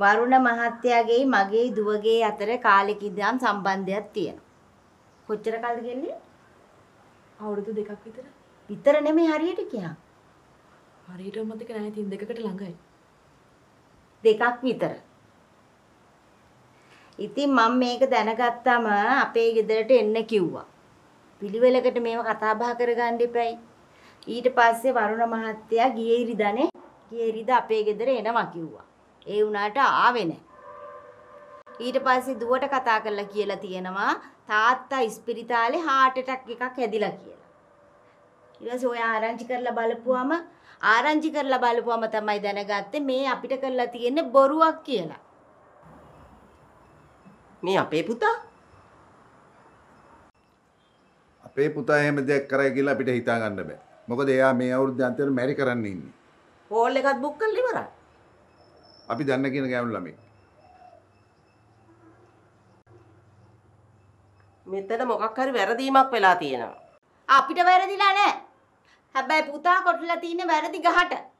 වරුණ මහත්තයාගේ මගේ දුවගේ අතර කාලෙක ඉඳන් සම්බන්ධයක් තියෙනවා. කොච්චර කාලද කියන්නේ? අවුරුදු දෙකක් විතර. විතර නෙමෙයි හරියට කියහන්. හරියට මතක නැහැ 32කට ළඟයි. දෙකක් විතර. ඉතින් මම මේක දැනගත්තම අපේ ගෙදරට එන්න කිව්වා. පිළිවෙලකට මේව කතා බහ කරගන්න ඉපැයි. ඊට පස්සේ වරුණ මහත්තයා ගියේ ඉරිදානේ. ගියේ ඉරිදා අපේ ගෙදර එනවා කිව්වා. ඒ වුණාට ආවේ නැහැ. ඊට පස්සේ දුවට කතා කරලා කියලා තියෙනවා තාත්තා ඉස්පිරිතාලේ heart attack එකක් ඇදිලා කියලා. ඊට පස්සේ ඔයා ආරංචි කරලා බලපුවාම ආරංචි කරලා බලපුවාම තමයි දැනගත්තේ මේ අපිට කරලා තියෙන බොරුවක් කියලා. මේ අපේ පුතා අපේ පුතා එහෙම දෙයක් කරයි කියලා අපිට හිතා ගන්න බෑ. මොකද එයා මේ අවුරුද්දේ අන්තිමට මැරි කරන්න ඉන්නේ. හෝල් එකක් බුක් කරලා ඉවරයි. අපි දන්න කියන ගෑනු ළමයි. මෙතන මොකක් හරි වැරදීමක් වෙලා තියෙනවා. අපිට වැරදිලා නැහැ. හැබැයි පුතා කොටලා තියෙන වැරදි ගහට.